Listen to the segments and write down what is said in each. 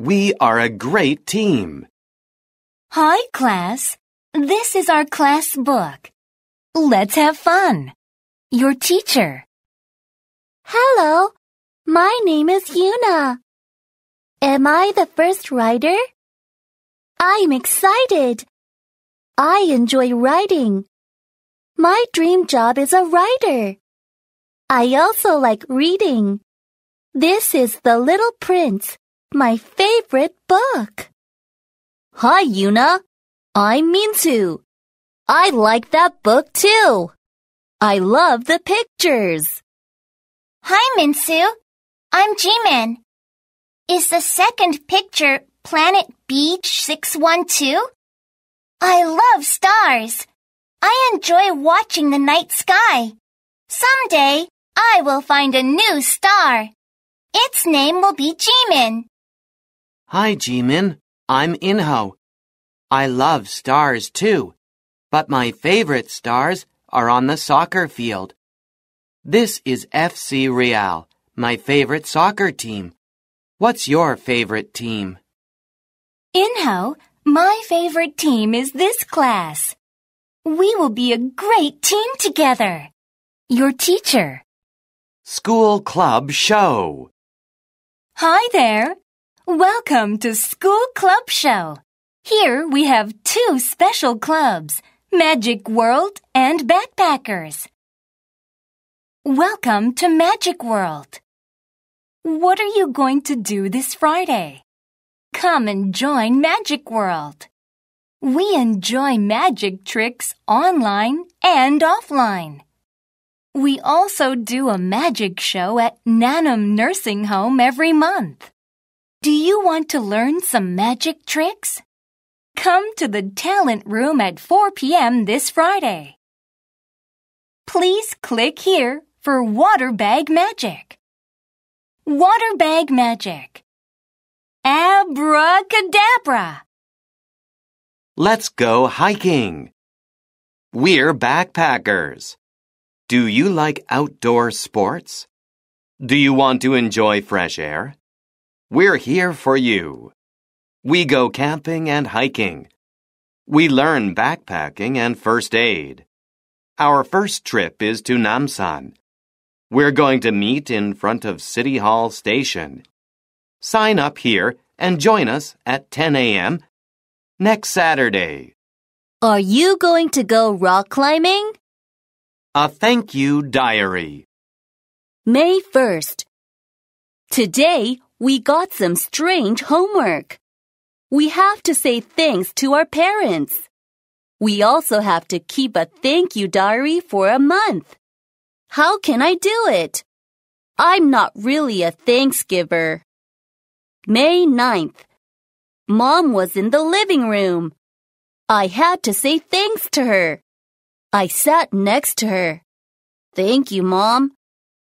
We are a great team. Hi, class. This is our class book. Let's have fun. Your teacher. Hello. My name is Yuna. Am I the first writer? I'm excited. I enjoy writing. My dream job is a writer. I also like reading. This is The Little Prince my favorite book. Hi, Yuna. I'm Mintu. I like that book too. I love the pictures. Hi, Minsu. I'm Jimin. Is the second picture Planet Beach 612? I love stars. I enjoy watching the night sky. Someday, I will find a new star. Its name will be Jimin. Hi, Jimin. I'm Inho. I love stars too, but my favorite stars are on the soccer field. This is FC Real, my favorite soccer team. What's your favorite team? Inho, my favorite team is this class. We will be a great team together. Your teacher. School Club Show. Hi there. Welcome to School Club Show. Here we have two special clubs, Magic World and Backpackers. Welcome to Magic World. What are you going to do this Friday? Come and join Magic World. We enjoy magic tricks online and offline. We also do a magic show at Nanum Nursing Home every month. Do you want to learn some magic tricks? Come to the talent room at 4 p.m. this Friday. Please click here for water bag magic. Water bag magic. Abracadabra. Let's go hiking. We're backpackers. Do you like outdoor sports? Do you want to enjoy fresh air? We're here for you. We go camping and hiking. We learn backpacking and first aid. Our first trip is to Namsan. We're going to meet in front of City Hall Station. Sign up here and join us at 10 a.m. next Saturday. Are you going to go rock climbing? A thank you diary. May 1st. Today, we got some strange homework. We have to say thanks to our parents. We also have to keep a thank you diary for a month. How can I do it? I'm not really a thanksgiver. May 9th. Mom was in the living room. I had to say thanks to her. I sat next to her. Thank you, Mom.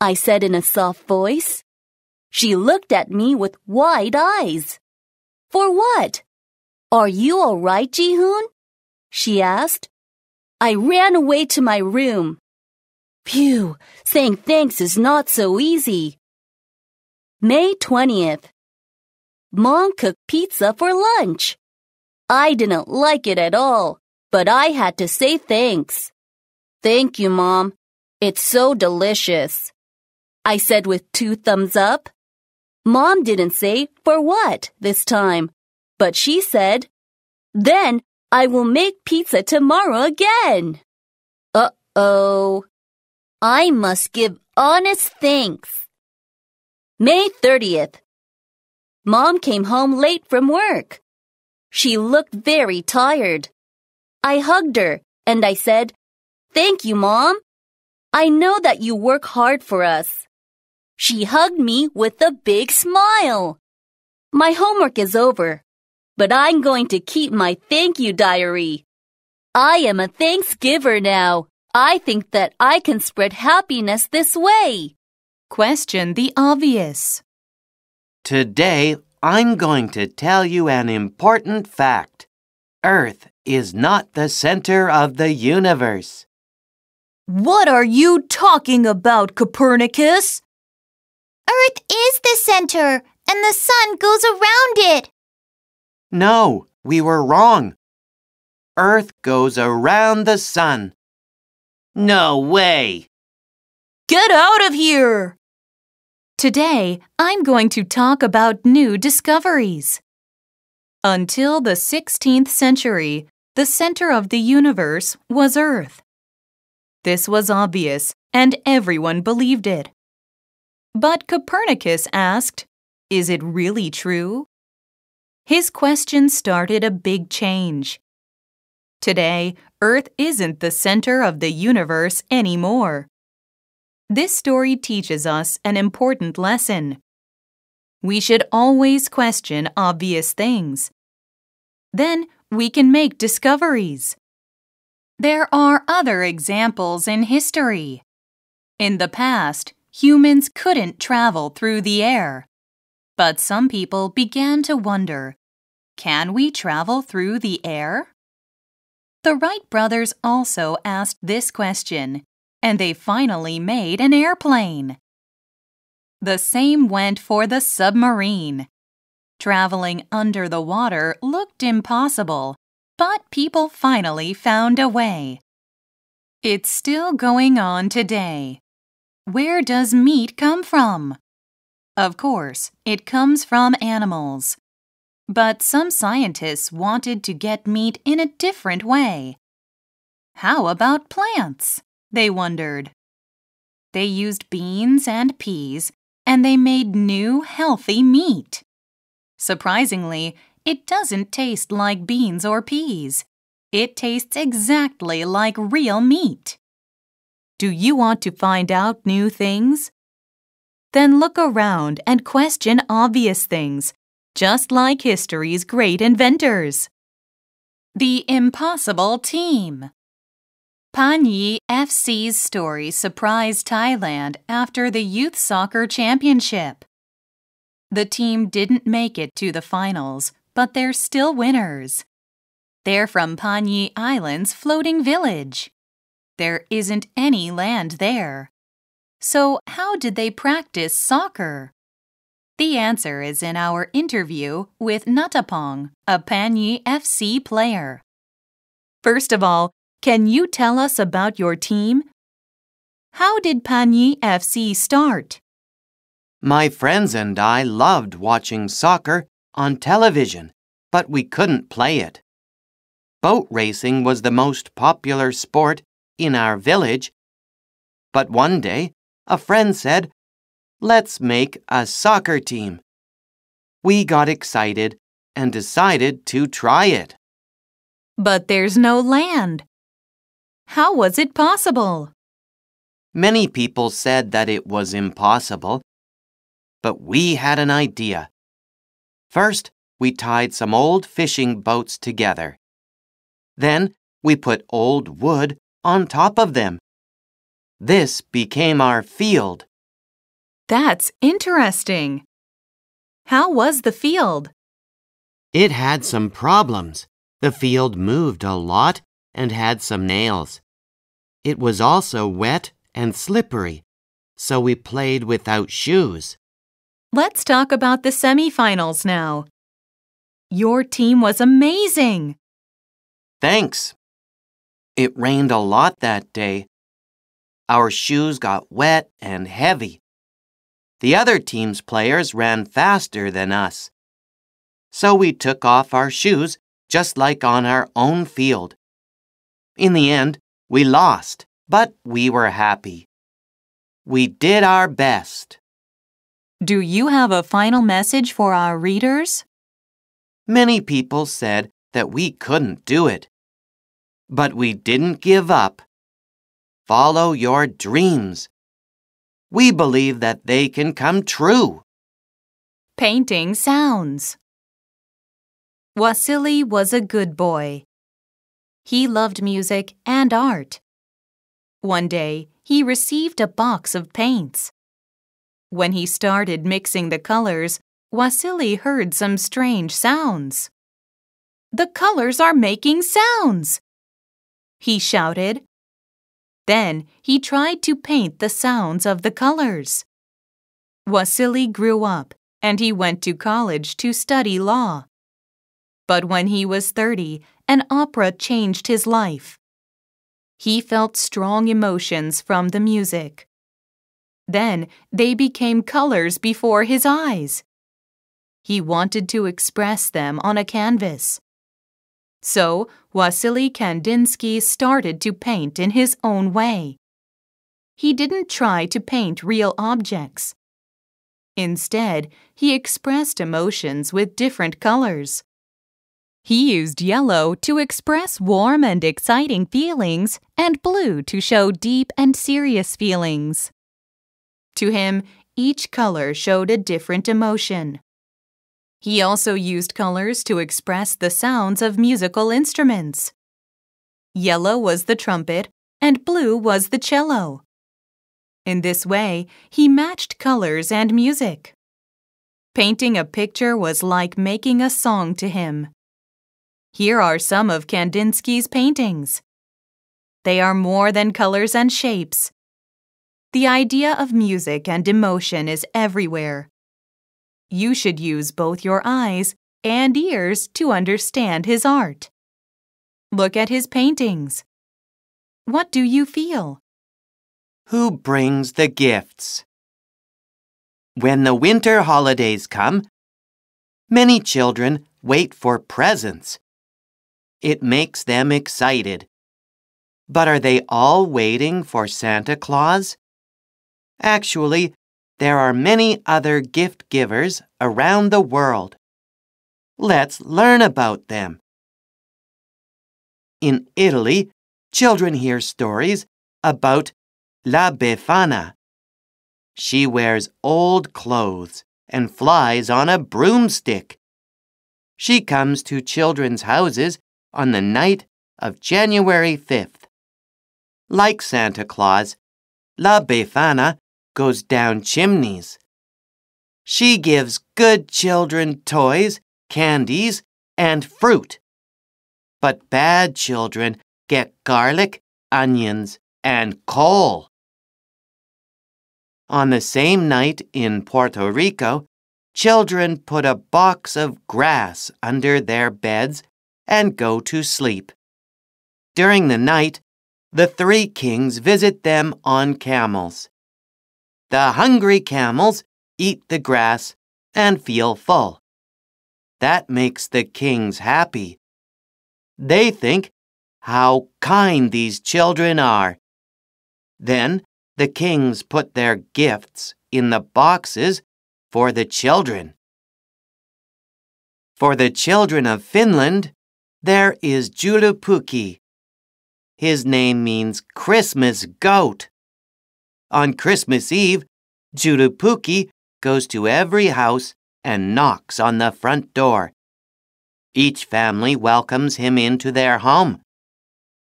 I said in a soft voice. She looked at me with wide eyes. For what? Are you all right, Jihoon? She asked. I ran away to my room. Phew, saying thanks is not so easy. May 20th. Mom cooked pizza for lunch. I didn't like it at all, but I had to say thanks. Thank you, Mom. It's so delicious. I said with two thumbs up. Mom didn't say for what this time, but she said, Then I will make pizza tomorrow again. Uh oh. I must give honest thanks. May 30th. Mom came home late from work. She looked very tired. I hugged her and I said, Thank you, Mom. I know that you work hard for us. She hugged me with a big smile. My homework is over, but I'm going to keep my thank you diary. I am a thanks giver now. I think that I can spread happiness this way. Question the obvious. Today, I'm going to tell you an important fact. Earth is not the center of the universe. What are you talking about, Copernicus? Earth is the center, and the sun goes around it. No, we were wrong. Earth goes around the sun. No way! Get out of here! Today, I'm going to talk about new discoveries. Until the 16th century, the center of the universe was Earth. This was obvious, and everyone believed it. But Copernicus asked, Is it really true? His question started a big change. Today, Earth isn't the center of the universe anymore. This story teaches us an important lesson. We should always question obvious things. Then we can make discoveries. There are other examples in history. In the past, humans couldn't travel through the air. But some people began to wonder, can we travel through the air? The Wright brothers also asked this question, and they finally made an airplane. The same went for the submarine. Traveling under the water looked impossible, but people finally found a way. It's still going on today. Where does meat come from? Of course, it comes from animals. But some scientists wanted to get meat in a different way. How about plants? They wondered. They used beans and peas and they made new, healthy meat. Surprisingly, it doesn't taste like beans or peas. It tastes exactly like real meat. Do you want to find out new things? Then look around and question obvious things, just like history's great inventors. The Impossible Team Panyi FC's story surprised Thailand after the Youth Soccer Championship. The team didn't make it to the finals, but they're still winners. They're from Panyi Island's floating village. There isn't any land there. So, how did they practice soccer? The answer is in our interview with Nutapong, a Panyi FC player. First of all, can you tell us about your team? How did Panyi FC start? My friends and I loved watching soccer on television, but we couldn't play it. Boat racing was the most popular sport in our village. But one day, a friend said, Let's make a soccer team. We got excited and decided to try it. But there's no land. How was it possible? Many people said that it was impossible, but we had an idea. First, we tied some old fishing boats together. Then, we put old wood on top of them. This became our field. That's interesting. How was the field? It had some problems. The field moved a lot and had some nails. It was also wet and slippery, so we played without shoes. Let's talk about the semifinals now. Your team was amazing. Thanks. It rained a lot that day. Our shoes got wet and heavy. The other team's players ran faster than us. So we took off our shoes just like on our own field. In the end, we lost, but we were happy. We did our best. Do you have a final message for our readers? Many people said that we couldn't do it. But we didn't give up. Follow your dreams. We believe that they can come true. Painting sounds. Wassili was a good boy. He loved music and art. One day, he received a box of paints. When he started mixing the colors, Wassili heard some strange sounds. The colors are making sounds, he shouted. Then he tried to paint the sounds of the colors. Wasily grew up and he went to college to study law. But when he was 30, an opera changed his life. He felt strong emotions from the music. Then they became colors before his eyes. He wanted to express them on a canvas. So Wassily Kandinsky started to paint in his own way. He didn't try to paint real objects. Instead, he expressed emotions with different colors. He used yellow to express warm and exciting feelings and blue to show deep and serious feelings. To him, each color showed a different emotion. He also used colors to express the sounds of musical instruments. Yellow was the trumpet, and blue was the cello. In this way, he matched colors and music. Painting a picture was like making a song to him. Here are some of Kandinsky's paintings. They are more than colors and shapes. The idea of music and emotion is everywhere. You should use both your eyes and ears to understand his art. Look at his paintings. What do you feel? Who brings the gifts? When the winter holidays come, many children wait for presents. It makes them excited. But are they all waiting for Santa Claus? Actually, there are many other gift givers around the world. Let's learn about them. In Italy, children hear stories about La Befana. She wears old clothes and flies on a broomstick. She comes to children's houses on the night of January 5th. Like Santa Claus, La Befana goes down chimneys. She gives good children toys, candies, and fruit. But bad children get garlic, onions, and coal. On the same night in Puerto Rico, children put a box of grass under their beds and go to sleep. During the night, the three kings visit them on camels. The hungry camels eat the grass and feel full. That makes the kings happy. They think how kind these children are. Then the kings put their gifts in the boxes for the children. For the children of Finland, there is Julupuki. His name means Christmas goat. On Christmas Eve, Judupuki goes to every house and knocks on the front door. Each family welcomes him into their home.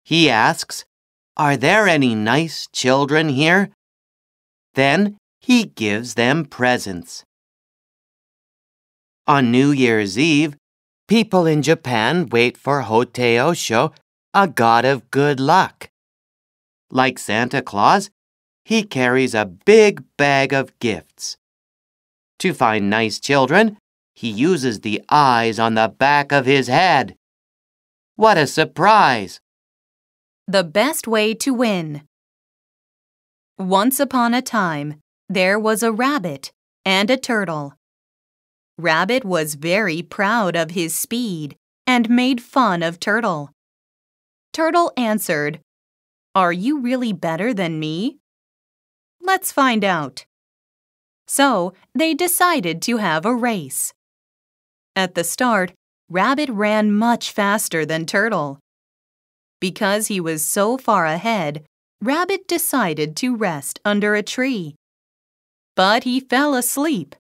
He asks, Are there any nice children here? Then he gives them presents. On New Year's Eve, people in Japan wait for Hotei a god of good luck. Like Santa Claus, he carries a big bag of gifts. To find nice children, he uses the eyes on the back of his head. What a surprise! The best way to win. Once upon a time, there was a rabbit and a turtle. Rabbit was very proud of his speed and made fun of Turtle. Turtle answered, Are you really better than me? Let's find out. So they decided to have a race. At the start, Rabbit ran much faster than Turtle. Because he was so far ahead, Rabbit decided to rest under a tree. But he fell asleep.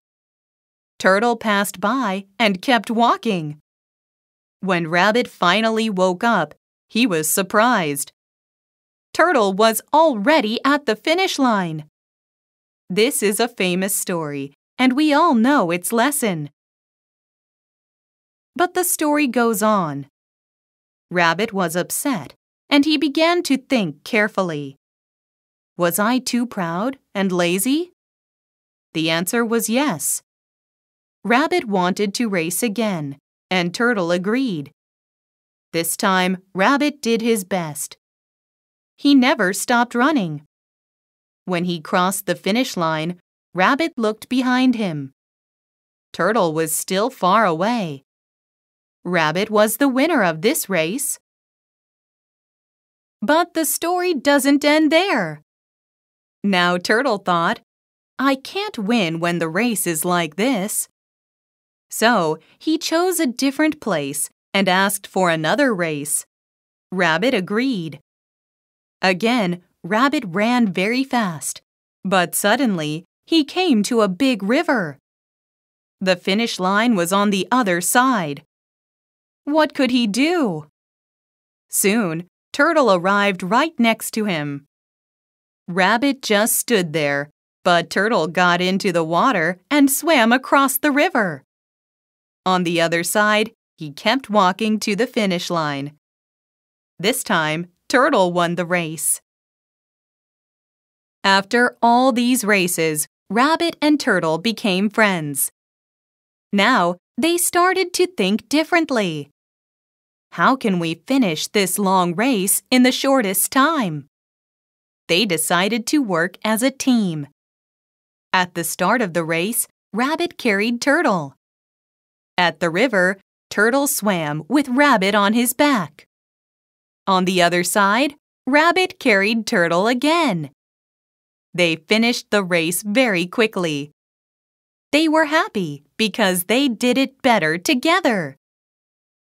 Turtle passed by and kept walking. When Rabbit finally woke up, he was surprised. Turtle was already at the finish line. This is a famous story, and we all know its lesson. But the story goes on. Rabbit was upset, and he began to think carefully. Was I too proud and lazy? The answer was yes. Rabbit wanted to race again, and Turtle agreed. This time, Rabbit did his best. He never stopped running. When he crossed the finish line, Rabbit looked behind him. Turtle was still far away. Rabbit was the winner of this race. But the story doesn't end there. Now Turtle thought, I can't win when the race is like this. So he chose a different place and asked for another race. Rabbit agreed. Again, Rabbit ran very fast, but suddenly he came to a big river. The finish line was on the other side. What could he do? Soon, Turtle arrived right next to him. Rabbit just stood there, but Turtle got into the water and swam across the river. On the other side, he kept walking to the finish line. This time, Turtle won the race. After all these races, Rabbit and Turtle became friends. Now, they started to think differently. How can we finish this long race in the shortest time? They decided to work as a team. At the start of the race, Rabbit carried Turtle. At the river, Turtle swam with Rabbit on his back. On the other side, Rabbit carried Turtle again. They finished the race very quickly. They were happy because they did it better together.